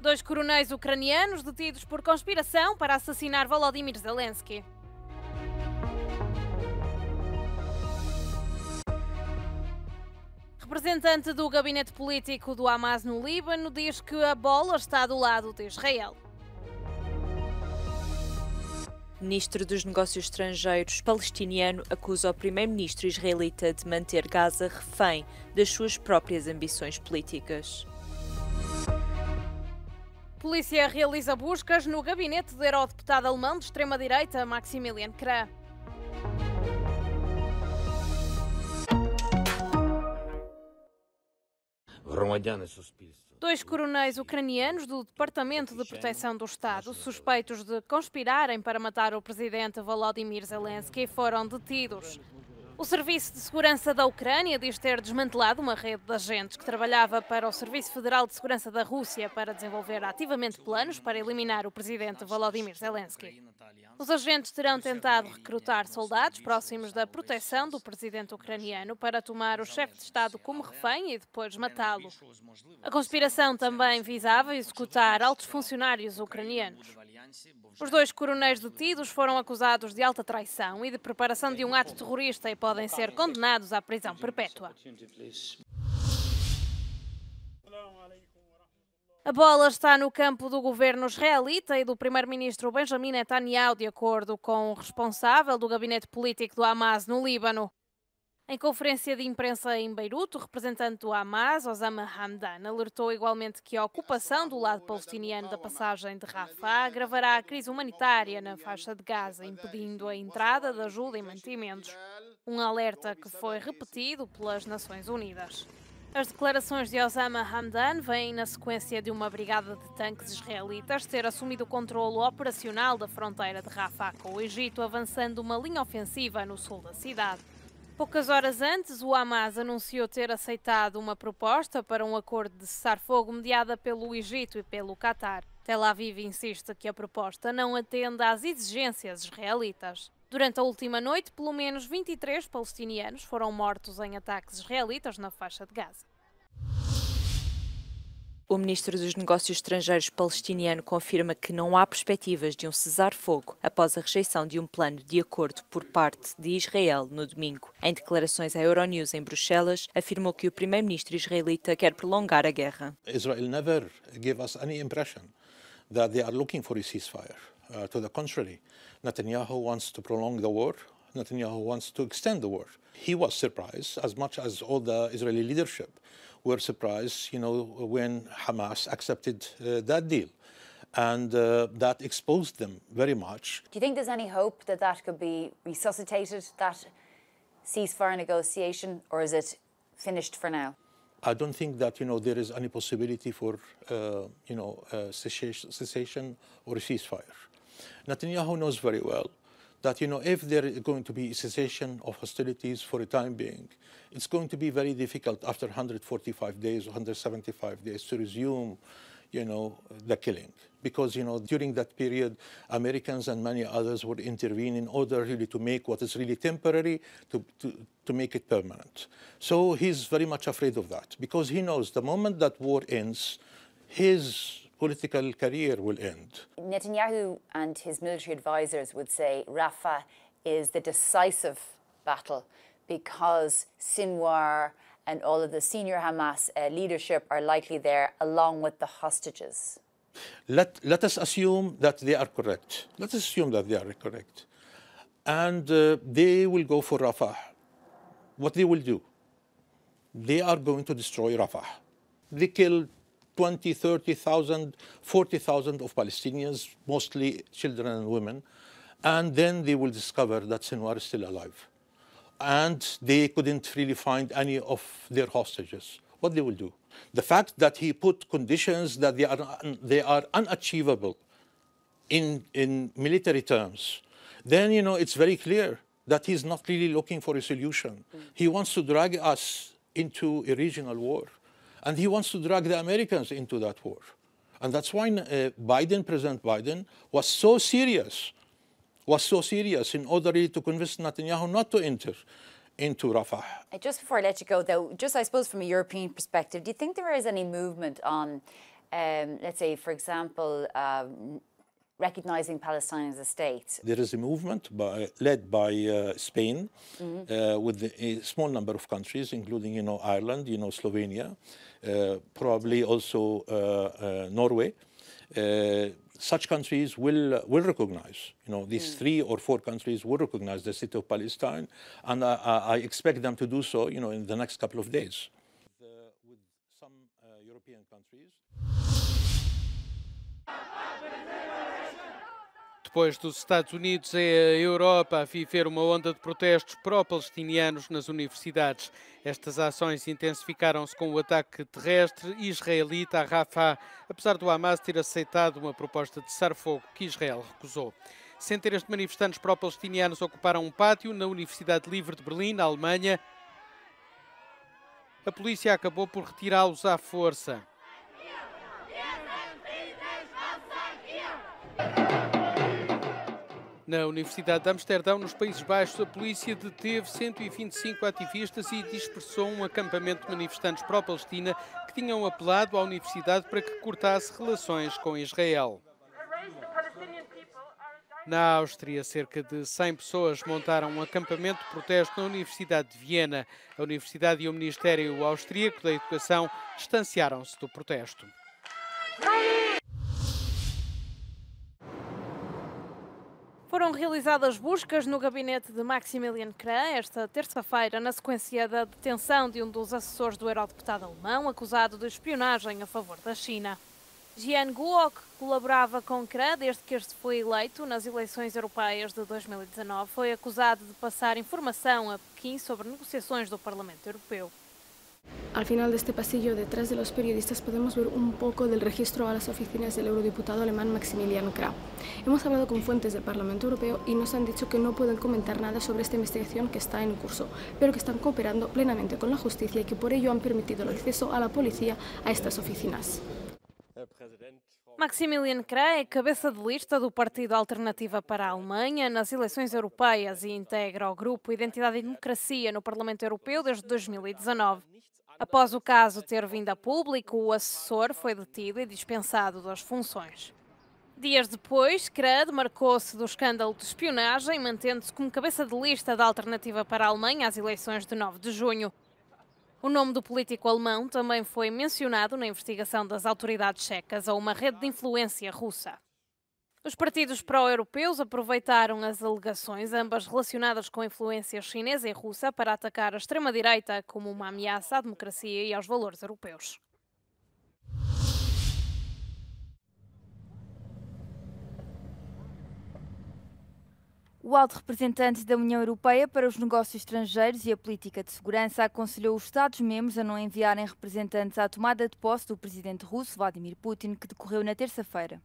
Dois coronéis ucranianos detidos por conspiração para assassinar Volodymyr Zelensky. Representante do gabinete político do Hamas no Líbano diz que a bola está do lado de Israel. Ministro dos Negócios Estrangeiros palestiniano acusa o primeiro-ministro israelita de manter Gaza refém das suas próprias ambições políticas. Polícia realiza buscas no gabinete do eurodeputado alemão de extrema-direita, Maximilian Krah. É Dois coronéis ucranianos do Departamento de Proteção do Estado, suspeitos de conspirarem para matar o presidente Volodymyr Zelensky, foram detidos. O Serviço de Segurança da Ucrânia diz ter desmantelado uma rede de agentes que trabalhava para o Serviço Federal de Segurança da Rússia para desenvolver ativamente planos para eliminar o presidente Volodymyr Zelensky. Os agentes terão tentado recrutar soldados próximos da proteção do presidente ucraniano para tomar o chefe de Estado como refém e depois matá-lo. A conspiração também visava executar altos funcionários ucranianos. Os dois coronéis detidos foram acusados de alta traição e de preparação de um ato terrorista e podem ser condenados à prisão perpétua. A bola está no campo do governo israelita e do primeiro-ministro Benjamin Netanyahu, de acordo com o responsável do gabinete político do Hamas no Líbano. Em conferência de imprensa em Beirute, o representante do Hamas, Osama Hamdan, alertou igualmente que a ocupação do lado palestiniano da passagem de Rafah agravará a crise humanitária na faixa de Gaza, impedindo a entrada de ajuda e mantimentos. Um alerta que foi repetido pelas Nações Unidas. As declarações de Osama Hamdan vêm na sequência de uma brigada de tanques israelitas ter assumido o controle operacional da fronteira de Rafah com o Egito, avançando uma linha ofensiva no sul da cidade. Poucas horas antes, o Hamas anunciou ter aceitado uma proposta para um acordo de cessar-fogo mediada pelo Egito e pelo Catar. Tel Aviv insiste que a proposta não atende às exigências israelitas. Durante a última noite, pelo menos 23 palestinianos foram mortos em ataques israelitas na faixa de Gaza. O ministro dos Negócios Estrangeiros palestiniano confirma que não há perspectivas de um cessar-fogo após a rejeição de um plano de acordo por parte de Israel no domingo. Em declarações à Euronews em Bruxelas, afirmou que o primeiro-ministro israelita quer prolongar a guerra. Israel never gave us any impression that they are looking for a ceasefire. Uh, to the contrary, Netanyahu wants to prolong the war Netanyahu wants to extend the war. He was surprised, as much as all the Israeli leadership were surprised, you know, when Hamas accepted uh, that deal. And uh, that exposed them very much. Do you think there's any hope that that could be resuscitated, that ceasefire negotiation, or is it finished for now? I don't think that you know there is any possibility for uh, you know uh, cessation or ceasefire. Netanyahu knows very well that, you know, if there is going to be a cessation of hostilities for a time being, it's going to be very difficult after 145 days, 175 days to resume, you know, the killing. Because, you know, during that period, Americans and many others would intervene in order really to make what is really temporary to, to, to make it permanent. So he's very much afraid of that because he knows the moment that war ends, his political career will end. Netanyahu and his military advisers would say Rafah is the decisive battle because Sinwar and all of the senior Hamas uh, leadership are likely there along with the hostages. Let, let us assume that they are correct. Let us assume that they are correct. And uh, they will go for Rafah. What they will do? They are going to destroy Rafah. They killed 20, 30,000, 40,000 of Palestinians, mostly children and women. And then they will discover that Sinwar is still alive. And they couldn't really find any of their hostages. What they will do? The fact that he put conditions that they are, they are unachievable in, in military terms, then, you know, it's very clear that he's not really looking for a solution. Mm. He wants to drag us into a regional war. And he wants to drag the Americans into that war. And that's why uh, Biden, President Biden, was so serious, was so serious in order to convince Netanyahu not to enter into Rafah. Just before I let you go, though, just I suppose from a European perspective, do you think there is any movement on, um, let's say, for example, um, recognizing Palestine as a state. There is a movement by, led by uh, Spain mm -hmm. uh, with a small number of countries, including you know Ireland, you know Slovenia, uh, probably also uh, uh, Norway. Uh, such countries will will recognize, you know, these mm. three or four countries will recognize the state of Palestine, and I, I expect them to do so, you know, in the next couple of days. The, with some European countries. Depois dos Estados Unidos, é a Europa a viver uma onda de protestos pró-palestinianos nas universidades. Estas ações intensificaram-se com o ataque terrestre israelita a Rafah, apesar do Hamas ter aceitado uma proposta de cessar-fogo que Israel recusou. Centenas de manifestantes pró-palestinianos ocuparam um pátio na Universidade Livre de Berlim, na Alemanha. A polícia acabou por retirá-los à força. Na Universidade de Amsterdão, nos Países Baixos, a polícia deteve 125 ativistas e dispersou um acampamento de manifestantes pró-Palestina que tinham apelado à universidade para que cortasse relações com Israel. Na Áustria, cerca de 100 pessoas montaram um acampamento de protesto na Universidade de Viena. A Universidade e o Ministério Austríaco da Educação distanciaram-se do protesto. Foram realizadas buscas no gabinete de Maximilian Kran esta terça-feira, na sequência da detenção de um dos assessores do eurodeputado alemão acusado de espionagem a favor da China. Jian Guo, que colaborava com Kran desde que este foi eleito nas eleições europeias de 2019, foi acusado de passar informação a Pequim sobre negociações do Parlamento Europeu. Al final de este pasillo, detrás de los periodistas, podemos ver un poco del registro a las oficinas del eurodiputado alemán Maximilian Krah. Hemos hablado con fuentes del Parlamento Europeo y nos han dicho que no pueden comentar nada sobre esta investigación que está en curso, pero que están cooperando plenamente con la justicia y que por ello han permitido el acceso a la policía a estas oficinas. Maximilian Krah es cabeza de lista del Partido Alternativa para Alemania en las elecciones europeas e integra o grupo Identidad y e Democracia el Parlamento Europeo desde 2019. Após o caso ter vindo a público, o assessor foi detido e dispensado das funções. Dias depois, CRED marcou-se do escândalo de espionagem, mantendo-se como cabeça de lista da alternativa para a Alemanha às eleições de 9 de junho. O nome do político alemão também foi mencionado na investigação das autoridades checas a uma rede de influência russa. Os partidos pró-europeus aproveitaram as alegações, ambas relacionadas com a influência chinesa e russa, para atacar a extrema-direita como uma ameaça à democracia e aos valores europeus. O alto representante da União Europeia para os Negócios Estrangeiros e a Política de Segurança aconselhou os Estados-membros a não enviarem representantes à tomada de posse do presidente russo Vladimir Putin, que decorreu na terça-feira.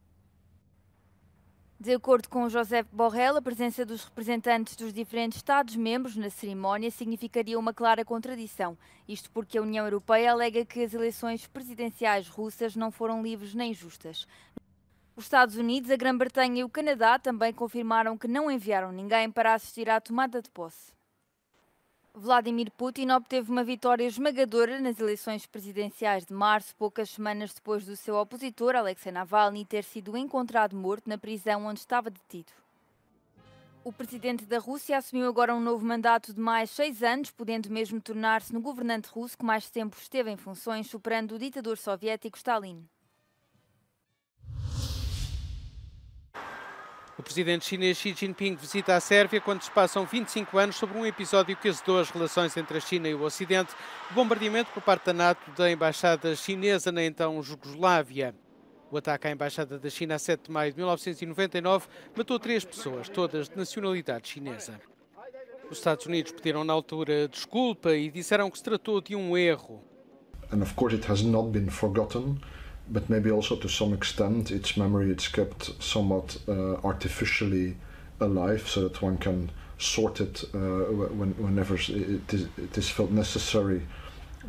De acordo com José Borrell, a presença dos representantes dos diferentes Estados-membros na cerimónia significaria uma clara contradição. Isto porque a União Europeia alega que as eleições presidenciais russas não foram livres nem justas. Os Estados Unidos, a Grã-Bretanha e o Canadá também confirmaram que não enviaram ninguém para assistir à tomada de posse. Vladimir Putin obteve uma vitória esmagadora nas eleições presidenciais de março, poucas semanas depois do seu opositor, Alexei Navalny, ter sido encontrado morto na prisão onde estava detido. O presidente da Rússia assumiu agora um novo mandato de mais seis anos, podendo mesmo tornar-se no governante russo que mais tempo esteve em funções, superando o ditador soviético Stalin. O presidente chinês Xi Jinping visita a Sérvia quando se passam 25 anos sobre um episódio que azedou as relações entre a China e o Ocidente, o bombardeamento por parte da NATO da embaixada chinesa na então Jugoslávia. O ataque à Embaixada da China a 7 de maio de 1999 matou três pessoas, todas de nacionalidade chinesa. Os Estados Unidos pediram na altura desculpa e disseram que se tratou de um erro. And of course it has not been forgotten but maybe also to some extent its memory it's kept somewhat uh, artificially alive so that one can sort it uh, when, whenever it is, it is, felt necessary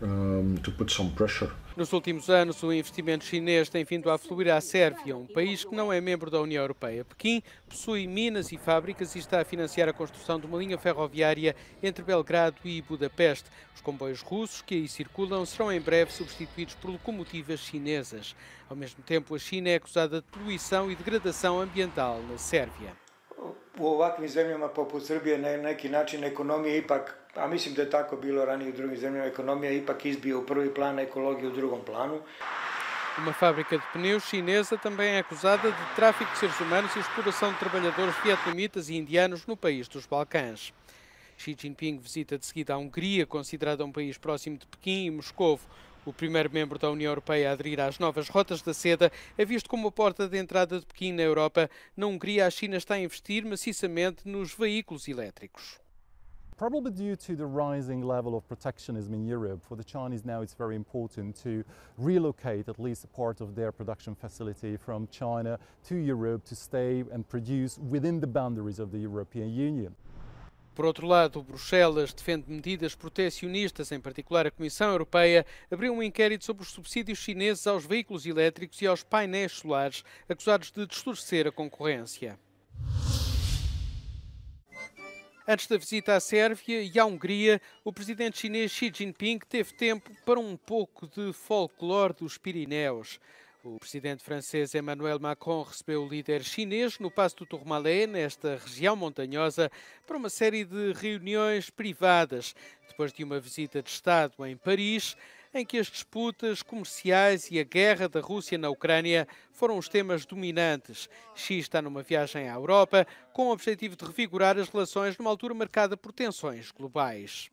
um, to put some pressure Nos últimos anos, o investimento chinês tem vindo a fluir à Sérvia, um país que não é membro da União Europeia. Pequim possui minas e fábricas e está a financiar a construção de uma linha ferroviária entre Belgrado e Budapeste. Os comboios russos que aí circulam serão em breve substituídos por locomotivas chinesas. Ao mesmo tempo, a China é acusada de poluição e degradação ambiental na Sérvia u ovakvim zemljama poput Srbije na neki način ekonomija ipak, a mislim da je tako bilo ranije u drugim zemljama, ekonomija ipak izbija u prvi plan, a u drugom plano. Uma fábrica de pneus chinesa também é acusada de tráfico de seres humanos e exploração de trabalhadores vietnamitas e indianos no país dos Balcãs. Xi Jinping visita de seguida a Hungria, considerada um país próximo de Pequim e Moscou. O primeiro membro da União Europeia a aderir às novas rotas da seda é visto como a porta de entrada de Pequim na Europa. Na Hungria, a China está a investir maciçamente nos veículos elétricos. Probably due to the rising level of protectionism in Europe, for the Chinese now it's very important to relocate at least a part of their production facility from China to Europe to stay and produce within the boundaries of the European Union. Por outro lado, Bruxelas defende medidas protecionistas, em particular a Comissão Europeia abriu um inquérito sobre os subsídios chineses aos veículos elétricos e aos painéis solares, acusados de distorcer a concorrência. Antes da visita à Sérvia e à Hungria, o presidente chinês Xi Jinping teve tempo para um pouco de folclore dos Pirineus. O presidente francês Emmanuel Macron recebeu o líder chinês no Passo do Tourmalet, nesta região montanhosa, para uma série de reuniões privadas, depois de uma visita de Estado em Paris, em que as disputas comerciais e a guerra da Rússia na Ucrânia foram os temas dominantes. Xi está numa viagem à Europa com o objetivo de revigorar as relações numa altura marcada por tensões globais.